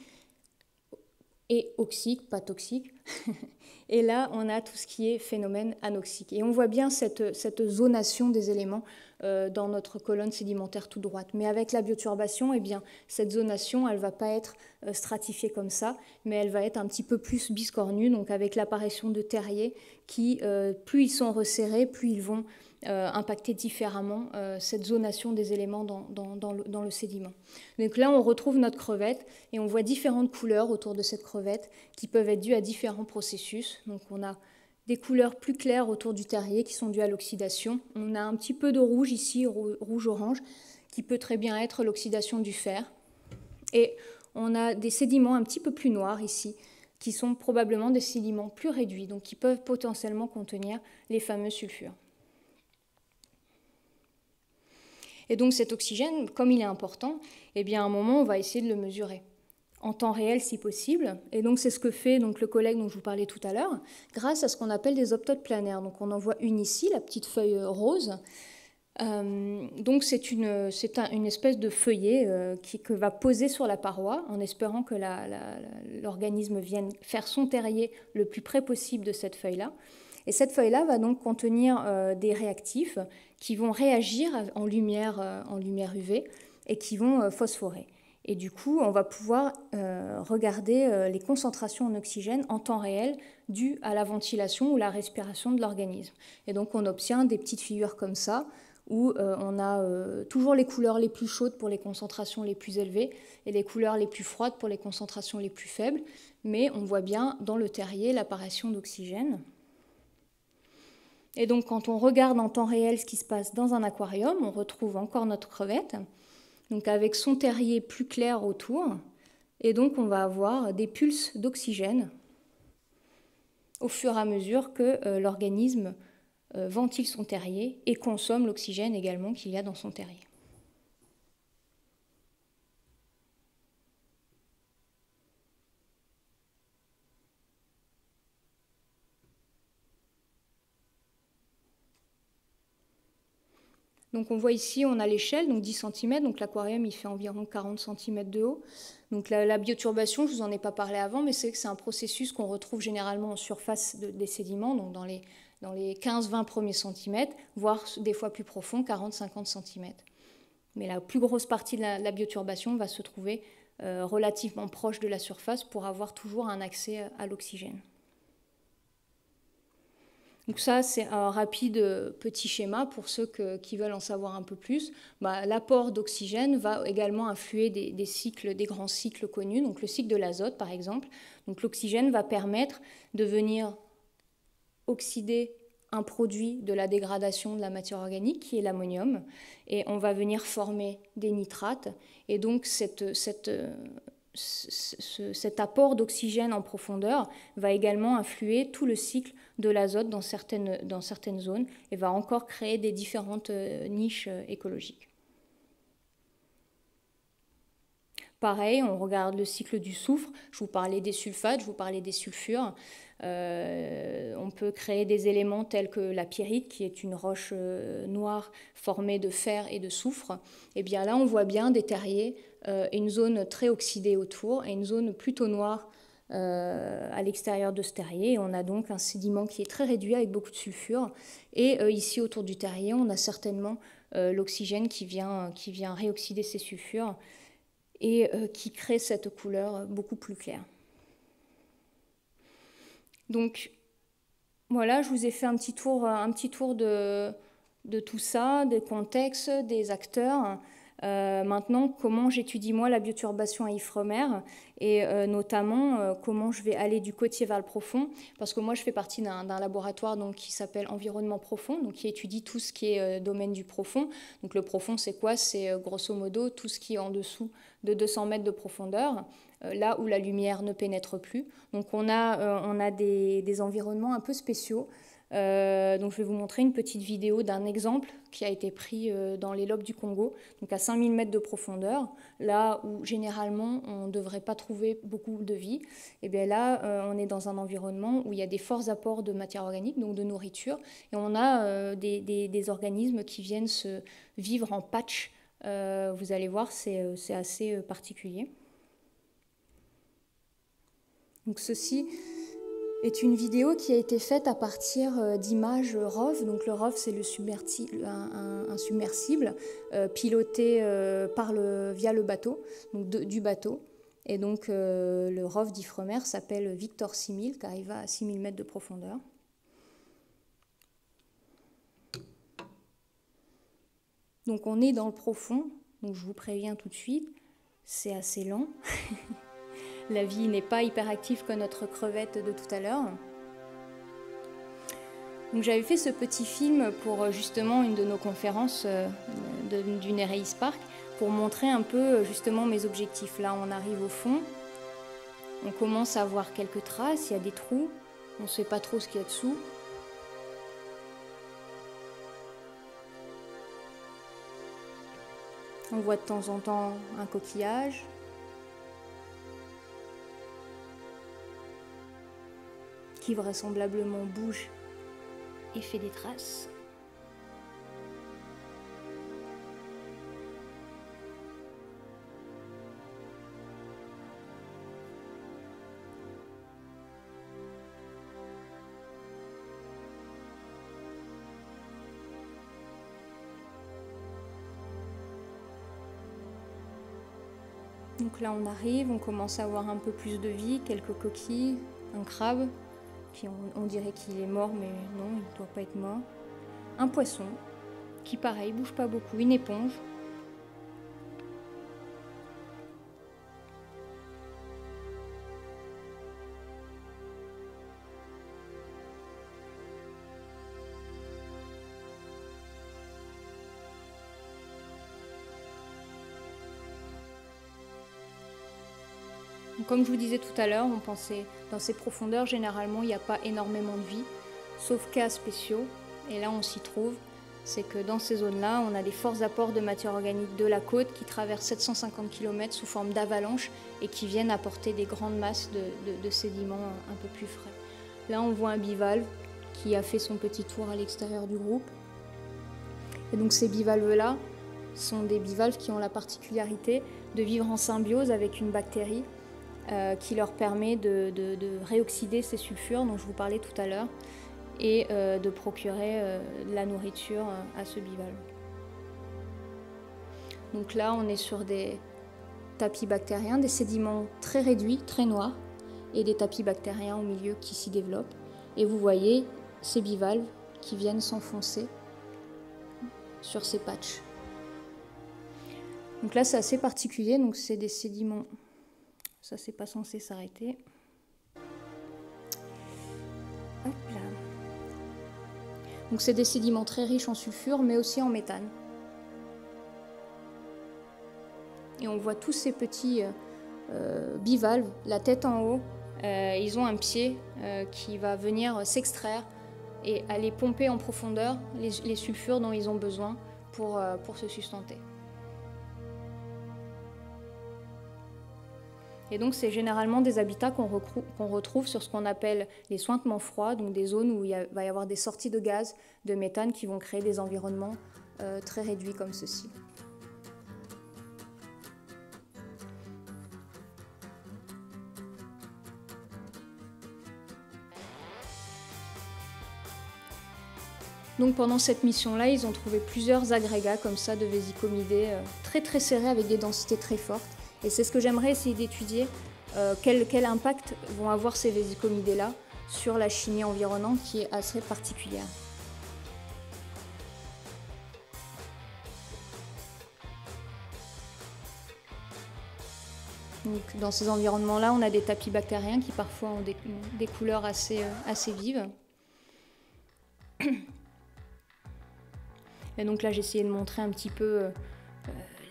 Speaker 1: Et oxyque, pas toxique. et là, on a tout ce qui est phénomène anoxique. Et on voit bien cette, cette zonation des éléments euh, dans notre colonne sédimentaire tout droite. Mais avec la bioturbation, eh bien, cette zonation, elle va pas être euh, stratifiée comme ça, mais elle va être un petit peu plus biscornue, donc avec l'apparition de terriers qui, euh, plus ils sont resserrés, plus ils vont euh, impacter différemment euh, cette zonation des éléments dans, le, le, sédiment. Donc là, on retrouve notre crevette et on voit différentes couleurs autour de cette crevette qui peuvent être dues à différents processus. Donc on a des couleurs plus claires autour du terrier qui sont dues à l'oxydation. On a un petit peu de rouge ici, rouge-orange, qui peut très bien être l'oxydation du fer. Et on a des sédiments un petit peu plus noirs ici, qui sont probablement des sédiments plus réduits, donc qui peuvent potentiellement contenir les fameux sulfures. Et donc cet oxygène, comme il est important, eh bien à un moment, on va essayer de le mesurer en temps réel si possible. Et donc c'est ce que fait donc le collègue dont je vous parlais tout à l'heure, grâce à ce qu'on appelle des optodes planaires. Donc on en voit une ici, la petite feuille euh, rose. Euh, donc c'est une, espèce de feuillet euh, qui, que va poser sur la paroi en espérant que l'organisme vienne faire son terrier le plus près possible de cette feuille-là. Et cette feuille-là va donc contenir euh, des réactifs qui vont réagir en lumière, euh, en lumière UV et qui vont euh, phosphorer. Et du coup, on va pouvoir regarder les concentrations en oxygène en temps réel dues à la ventilation ou la respiration de l'organisme. Et donc, on obtient des petites figures comme ça où on a toujours les couleurs les plus chaudes pour les concentrations les plus élevées et les couleurs les plus froides pour les concentrations les plus faibles. Mais on voit bien dans le terrier l'apparition d'oxygène. Et donc quand on regarde en temps réel ce qui se passe dans un aquarium, on retrouve encore notre crevette, donc avec son terrier plus clair autour. Et donc on va avoir des pulses d'oxygène au fur et à mesure que euh, l'organisme euh, ventile son terrier et consomme l'oxygène également qu'il y a dans son terrier. Donc on voit ici, on a l'échelle, donc 10 cm, donc l'aquarium il fait environ 40 cm de haut. Donc la, bioturbation, je ne vous en ai pas parlé avant, mais c'est que c'est un processus qu'on retrouve généralement en surface des sédiments, donc dans les, dans les 15-20 premiers centimètres, voire des fois plus profond, 40-50 cm. Mais la plus grosse partie de la, bioturbation va se trouver euh, relativement proche de la surface pour avoir toujours un accès à l'oxygène. Donc ça, c'est un rapide euh, petit schéma pour ceux qui veulent en savoir un peu plus. Bah, l'apport d'oxygène va également influer des, cycles, des grands cycles connus, donc le cycle de l'azote par exemple. Donc l'oxygène va permettre de venir oxyder un produit de la dégradation de la matière organique qui est l'ammonium et on va venir former des nitrates et donc cette, euh, cet apport d'oxygène en profondeur va également influer tout le cycle de l'azote dans certaines, dans certaines zones et va encore créer des différentes euh, niches euh, écologiques. Pareil, on regarde le cycle du soufre. Je vous parlais des sulfates, je vous parlais des sulfures. Euh, on peut créer des éléments tels que la pyrite, qui est une roche noire formée de fer et de soufre. Et eh bien là, on voit bien des terriers une zone très oxydée autour et une zone plutôt noire euh, à l'extérieur de ce terrier. On a donc un sédiment qui est très réduit avec beaucoup de sulfure. Et euh, ici, autour du terrier, on a certainement euh, l'oxygène qui vient, qui vient réoxyder ces sulfures et qui crée cette couleur beaucoup plus claire. Donc voilà, je vous ai fait un petit tour, un petit tour de tout ça, des contextes, des acteurs. Euh, maintenant, comment j'étudie moi la bioturbation à Ifremer et euh, notamment euh, comment je vais aller du côtier vers le profond parce que moi je fais partie d'un laboratoire donc, qui s'appelle Environnement Profond, donc qui étudie tout ce qui est domaine du profond. Donc le profond c'est quoi C'est grosso modo tout ce qui est en dessous de 200 mètres de profondeur là où la lumière ne pénètre plus. Donc on a, on a des environnements un peu spéciaux euh, donc je vais vous montrer une petite vidéo d'un exemple qui a été pris euh, dans les lobes du Congo, donc à 5000 mètres de profondeur, là où généralement on ne devrait pas trouver beaucoup de vie. Et eh bien là, euh, on est dans un environnement où il y a des forts apports de matière organique, donc de nourriture, et on a des, des, organismes qui viennent se vivre en patch. vous allez voir, c'est assez particulier. Donc ceci est une vidéo qui a été faite à partir euh, d'images ROV. Donc le ROV, c'est un, submersible euh, piloté euh, par le, via le bateau, donc du bateau. Et donc le ROV d'Ifremer s'appelle Victor 6000, car il va à 6000 mètres de profondeur. Donc on est dans le profond, donc je vous préviens tout de suite, c'est assez lent. la vie n'est pas hyperactive que notre crevette de tout à l'heure. Donc j'avais fait ce petit film pour euh, justement une de nos conférences euh, d'une du Park pour montrer un peu euh, justement mes objectifs. Là, on arrive au fond, on commence à voir quelques traces, il y a des trous, on ne sait pas trop ce qu'il y a dessous. On voit de temps en temps un coquillage, qui vraisemblablement bouge et fait des traces. Donc là on arrive, on commence à avoir un peu plus de vie, quelques coquilles, un crabe, on, on dirait qu'il est mort, mais non, il ne doit pas être mort. Un poisson, qui pareil, bouge pas beaucoup, une éponge, Comme je vous disais tout à l'heure, on pensait dans ces profondeurs, généralement, il n'y a pas énormément de vie, sauf cas spéciaux. Et là, on s'y trouve. C'est que dans ces zones-là, on a des forts apports de matière organique de la côte qui traversent 750 km sous forme d'avalanche et qui viennent apporter des grandes masses de, de sédiments un peu plus frais. Là, on voit un bivalve qui a fait son petit tour à l'extérieur du groupe. Et donc ces bivalves-là sont des bivalves qui ont la particularité de vivre en symbiose avec une bactérie euh, qui leur permet de, réoxyder ces sulfures dont je vous parlais tout à l'heure et euh, de procurer euh, de la nourriture à ce bivalve. Donc là, on est sur des tapis bactériens, des sédiments très réduits, très noirs, et des tapis bactériens au milieu qui s'y développent. Et vous voyez ces bivalves qui viennent s'enfoncer sur ces patchs. Donc là, c'est assez particulier, donc c'est des sédiments ça, c'est pas censé s'arrêter. Donc, c'est des sédiments très riches en sulfure, mais aussi en méthane. Et on voit tous ces petits euh, euh, bivalves, la tête en haut. Euh, ils ont un pied qui va venir s'extraire et aller pomper en profondeur les, les, sulfures dont ils ont besoin pour, pour se sustenter. Et donc, c'est généralement des habitats qu'on retrouve sur ce qu'on appelle les sointements froids, donc des zones où il va y avoir des sorties de gaz, de méthane, qui vont créer des environnements euh, très réduits comme ceci. Donc pendant cette mission-là, ils ont trouvé plusieurs agrégats comme ça de vésicomidés euh, très très serrés avec des densités très fortes et c'est ce que j'aimerais essayer d'étudier, euh, quel, impact vont avoir ces vésicomidés-là sur la chimie environnante qui est assez particulière. dans ces environnements-là, on a des tapis bactériens qui parfois ont des, couleurs assez, euh, assez vives. Et donc là, j'ai essayé de montrer un petit peu euh,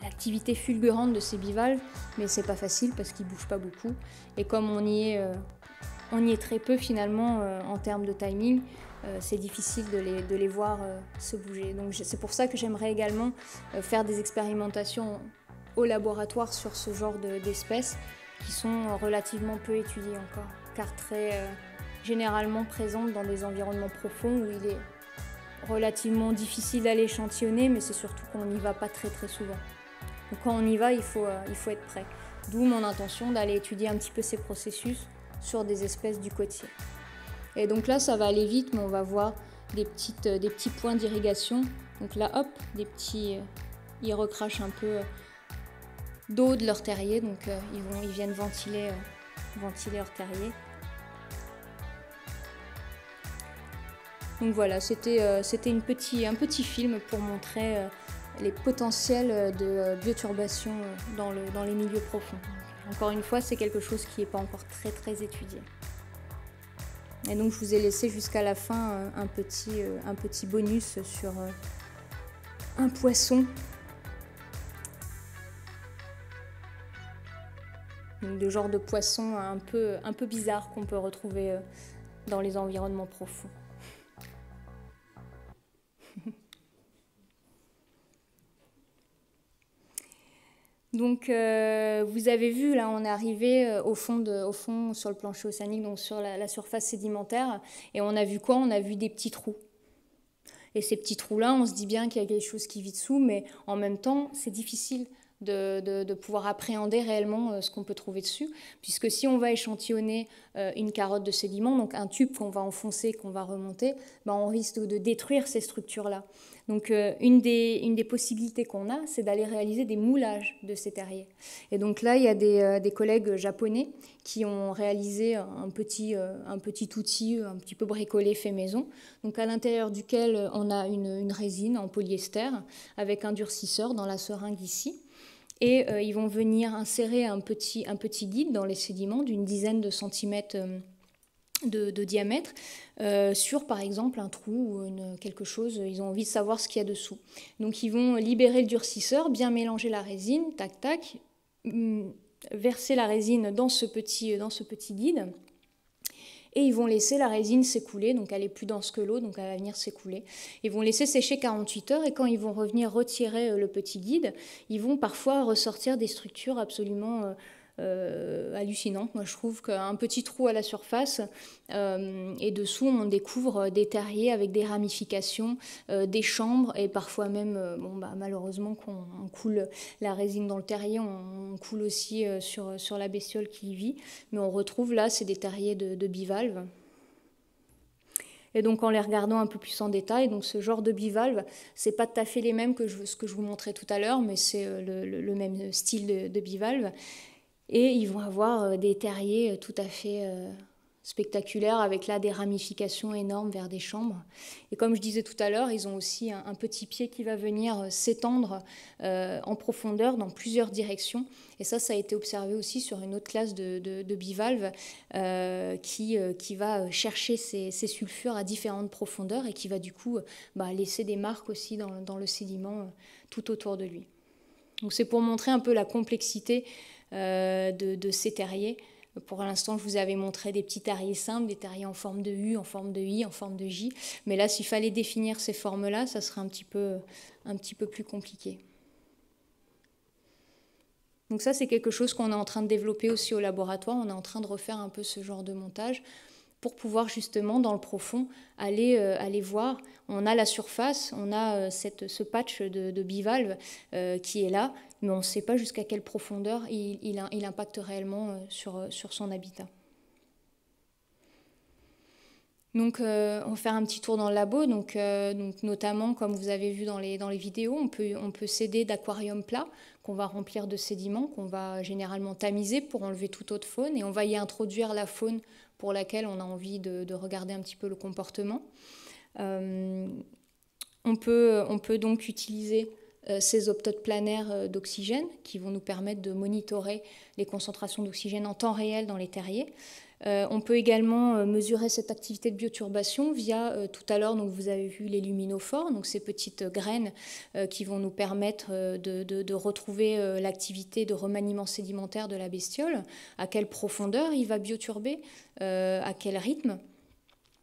Speaker 1: l'activité fulgurante de ces bivalves, mais c'est pas facile parce qu'ils bougent pas beaucoup. Et comme on y est, euh, on y est très peu finalement euh, en termes de timing, euh, c'est difficile de les, voir se bouger. Donc c'est pour ça que j'aimerais également faire des expérimentations au laboratoire sur ce genre d'espèces qui sont relativement peu étudiées encore, car très généralement présentes dans des environnements profonds où il est relativement difficile à l'échantillonner, mais c'est surtout qu'on n'y va pas très très souvent. Donc quand on y va, il faut, euh, il faut être prêt. D'où mon intention d'aller étudier un petit peu ces processus sur des espèces du côtier. Et donc là, ça va aller vite, mais on va voir des, petites, euh, des petits points d'irrigation. Donc là, hop, des petits, euh, ils recrachent un peu d'eau de leur terrier, donc ils, vont, ils viennent ventiler, ventiler leur terrier. Donc voilà, c'était c'était un petit film pour montrer les potentiels de bioturbation dans, les milieux profonds. Encore une fois, c'est quelque chose qui n'est pas encore très très étudié. Et donc je vous ai laissé jusqu'à la fin euh, euh, un petit, bonus sur euh, un poisson. Donc, le genre de poisson un peu, un peu bizarre qu'on peut retrouver dans les environnements profonds. Donc, euh, vous avez vu, là, on est arrivé euh, au fond, au sur le plancher océanique, donc sur la, surface sédimentaire. Et on a vu quoi On a vu des petits trous. Et ces petits trous-là, on se dit bien qu'il y a quelque chose qui vit dessous, mais en même temps, c'est difficile de, pouvoir appréhender réellement euh, ce qu'on peut trouver dessus, puisque si on va échantillonner une carotte de sédiment, donc un tube qu'on va enfoncer, qu'on va remonter, ben on risque de détruire ces structures-là. Donc euh, une, des, une, des, possibilités qu'on a, c'est d'aller réaliser des moulages de ces terriers. Et donc là, il y a des, euh, collègues japonais qui ont réalisé un petit, euh, un petit outil un petit peu bricolé fait maison, donc à l'intérieur duquel on a une, résine en polyester avec un durcisseur dans la seringue ici. Et ils vont venir insérer un petit, un petit guide dans les sédiments d'une dizaine de centimètres de, diamètre euh, sur par exemple un trou ou quelque chose, euh, ils ont envie de savoir ce qu'il y a dessous. Donc ils vont libérer le durcisseur, bien mélanger la résine, tac tac, mm, verser la résine dans ce petit, euh, dans ce petit guide et ils vont laisser la résine s'écouler, donc elle est plus dense que l'eau, donc elle va venir s'écouler. Ils vont laisser sécher 48 heures et quand ils vont revenir retirer le petit guide, ils vont parfois ressortir des structures absolument euh, hallucinante. Moi, je trouve qu'un petit trou à la surface, euh, et dessous, on découvre euh, des terriers avec des ramifications, des chambres, et parfois même, bon, bah, malheureusement, qu'on on coule la résine dans le terrier, on, coule aussi sur, sur la bestiole qui y vit. Mais on retrouve là, c'est des terriers de, de bivalves. Et donc en les regardant un peu plus en détail, donc ce genre de bivalve, c'est pas tout à fait les mêmes que ce que je vous montrais tout à l'heure, mais c'est le, même style de, de bivalve. Et ils vont avoir euh, des terriers euh, tout à fait euh, spectaculaires avec là des ramifications énormes vers des chambres. Et comme je disais tout à l'heure, ils ont aussi un, petit pied qui va venir s'étendre en profondeur dans plusieurs directions. Et ça, ça a été observé aussi sur une autre classe de, bivalves qui, qui va chercher ces sulfures à différentes profondeurs et qui va du coup bah, laisser des marques aussi dans, dans le sédiment tout autour de lui. Donc c'est pour montrer un peu la complexité euh, de, ces terriers. Pour l'instant, je vous avais montré des petits terriers simples, des terriers en forme de U, en forme de I, en forme de J. Mais là, s'il fallait définir ces formes-là, ça serait un petit peu, plus compliqué. Donc ça, c'est quelque chose qu'on est en train de développer aussi au laboratoire. On est en train de refaire un peu ce genre de montage pour pouvoir justement, dans le profond, aller, euh, aller voir. On a la surface, on a euh, ce patch de, bivalve qui est là, mais on ne sait pas jusqu'à quelle profondeur il, impacte réellement euh, euh, sur, son habitat. Donc, euh, on va faire un petit tour dans le labo. Donc, notamment, comme vous avez vu dans les, vidéos, on peut, on s'aider d'aquariums plats qu'on va remplir de sédiments, qu'on va généralement tamiser pour enlever toute autre faune. Et on va y introduire la faune pour laquelle on a envie de, regarder un petit peu le comportement. on peut donc utiliser euh, ces optodes planaires euh, d'oxygène qui vont nous permettre de monitorer les concentrations d'oxygène en temps réel dans les terriers. Euh, on peut également mesurer cette activité de bioturbation via, tout à l'heure, vous avez vu les luminophores, donc ces petites graines qui vont nous permettre de retrouver l'activité de remaniement sédimentaire de la bestiole, à quelle profondeur il va bioturber, à quel rythme.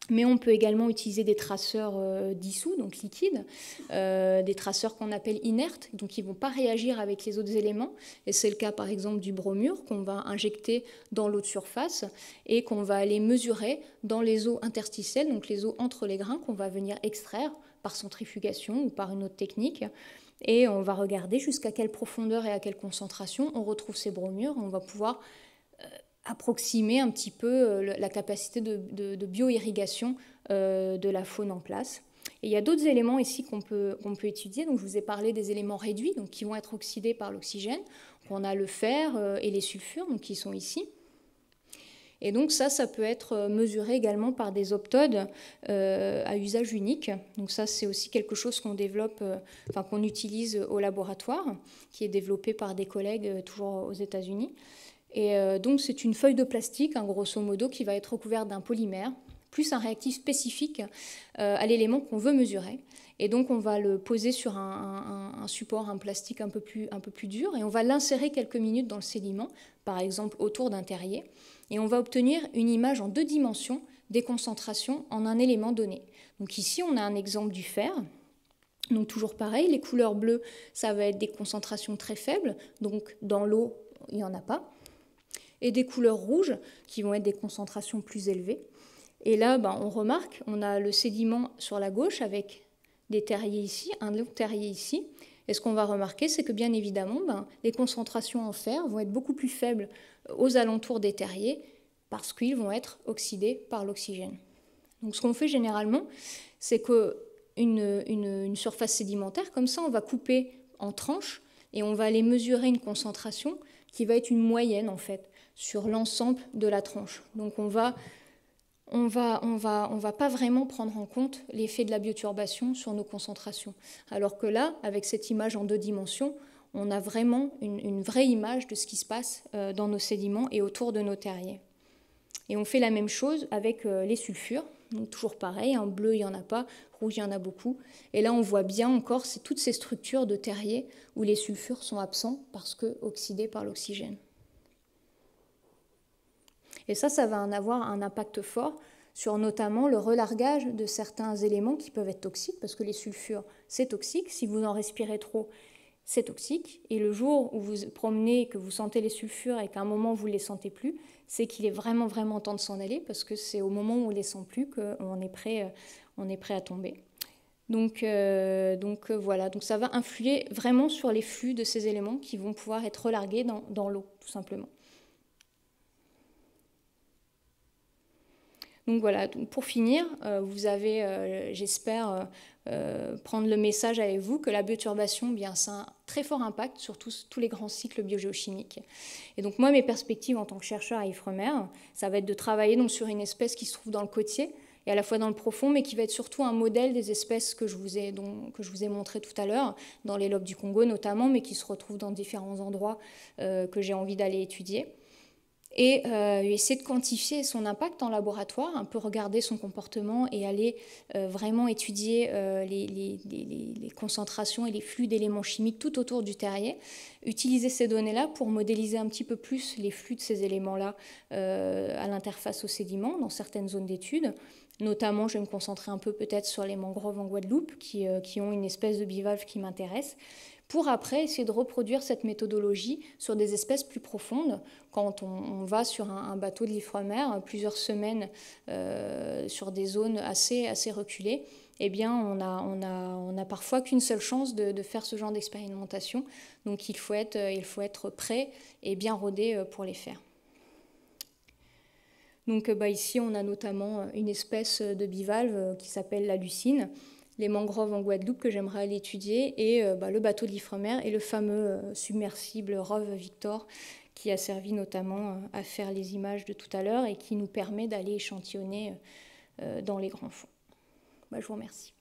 Speaker 1: Mais on peut également utiliser des traceurs euh, dissous, donc liquides, euh, des traceurs qu'on appelle inertes, donc qui ne vont pas réagir avec les autres éléments. Et c'est le cas par exemple du bromure qu'on va injecter dans l'eau de surface et qu'on va aller mesurer dans les eaux interstitielles, donc les eaux entre les grains qu'on va venir extraire par centrifugation ou par une autre technique. Et on va regarder jusqu'à quelle profondeur et à quelle concentration on retrouve ces bromures. On va pouvoir euh, approximer un petit peu euh, la capacité de, de, de bio-irrigation euh, de la faune en place. Et il y a d'autres éléments ici qu'on peut, peut, étudier. Donc, je vous ai parlé des éléments réduits, donc qui vont être oxydés par l'oxygène. On a le fer euh, et les sulfures, donc qui sont ici. Et donc ça, ça peut être mesuré également par des optodes à usage unique. Donc ça, c'est aussi quelque chose qu'on développe, enfin qu'on utilise au laboratoire, qui est développé par des collègues toujours aux États-Unis. Et euh, donc c'est une feuille de plastique, hein, grosso modo, qui va être recouverte d'un polymère plus un réactif spécifique euh, à l'élément qu'on veut mesurer. Et donc on va le poser sur un, support, un plastique un peu, plus, un peu plus dur, et on va l'insérer quelques minutes dans le sédiment, par exemple autour d'un terrier, et on va obtenir une image en deux dimensions des concentrations en un élément donné. Donc ici on a un exemple du fer, donc toujours pareil, les couleurs bleues, ça va être des concentrations très faibles, donc dans l'eau, il n'y en a pas et des couleurs rouges qui vont être des concentrations plus élevées. Et là, ben, on remarque, on a le sédiment sur la gauche avec des terriers ici, un long terrier ici. Et ce qu'on va remarquer, c'est que bien évidemment, ben, les concentrations en fer vont être beaucoup plus faibles euh, aux alentours des terriers parce qu'ils vont être oxydés par l'oxygène. Donc ce qu'on fait généralement, c'est que surface sédimentaire, comme ça on va couper en tranches et on va aller mesurer une concentration qui va être une moyenne en fait sur l'ensemble de la tranche. Donc on va va, pas vraiment prendre en compte l'effet de la bioturbation sur nos concentrations. Alors que là, avec cette image en deux dimensions, on a vraiment une, vraie image de ce qui se passe euh, dans nos sédiments et autour de nos terriers. Et on fait la même chose avec euh, les sulfures. toujours pareil, en hein, bleu il n'y en a pas, rouge il y en a beaucoup. Et là on voit bien encore toutes ces structures de terriers où les sulfures sont absents parce que oxydés par l'oxygène. Et ça, ça va en avoir un impact fort sur notamment le relargage de certains éléments qui peuvent être toxiques, parce que les sulfures, c'est toxique. Si vous en respirez trop, c'est toxique. Et le jour où vous promenez, que vous sentez les sulfures et qu'à un moment vous ne les sentez plus, c'est qu'il est vraiment, vraiment temps de s'en aller, parce que c'est au moment où on ne les sent plus qu'on est prêt, euh, on est prêt à tomber. Donc, euh, euh, voilà, donc ça va influer vraiment sur les flux de ces éléments qui vont pouvoir être relargués dans l'eau, tout simplement. Donc voilà, pour finir, euh, vous avez, euh, j'espère, euh, prendre le message avec vous que la bioturbation, eh bien, ça un très fort impact sur tous, les grands cycles biogéochimiques. Et donc moi, mes perspectives en tant que chercheur à Ifremer, ça va être de travailler donc sur une espèce qui se trouve dans le côtier, et à la fois dans le profond, mais qui va être surtout un modèle des espèces que je vous ai, montrées que je vous ai montré tout à l'heure, dans les lobes du Congo notamment, mais qui se retrouvent dans différents endroits que j'ai envie d'aller étudier et euh, essayer de quantifier son impact en laboratoire, un peu regarder son comportement et aller euh, vraiment étudier euh, les, concentrations et les flux d'éléments chimiques tout autour du terrier, utiliser ces données-là pour modéliser un petit peu plus les flux de ces éléments-là à l'interface au sédiment dans certaines zones d'études. Notamment, je vais me concentrer un peu peut-être sur les mangroves en Guadeloupe qui, qui ont une espèce de bivalve qui m'intéresse pour après essayer de reproduire cette méthodologie sur des espèces plus profondes. Quand on, va sur un, bateau de mer plusieurs semaines euh, sur des zones assez, assez reculées, eh bien, on n'a parfois qu'une seule chance de, faire ce genre d'expérimentation. Donc, il faut, être, euh, prêt et bien rodé euh, pour les faire. Donc, bah, ici, on a notamment une espèce de bivalve qui s'appelle la lucine, les mangroves en Guadeloupe que j'aimerais aller étudier, et euh, bah, le bateau de l'Ifremer et le fameux euh, submersible Rove Victor qui a servi notamment euh, à faire les images de tout à l'heure et qui nous permet d'aller échantillonner dans les grands fonds. Bah, je vous remercie.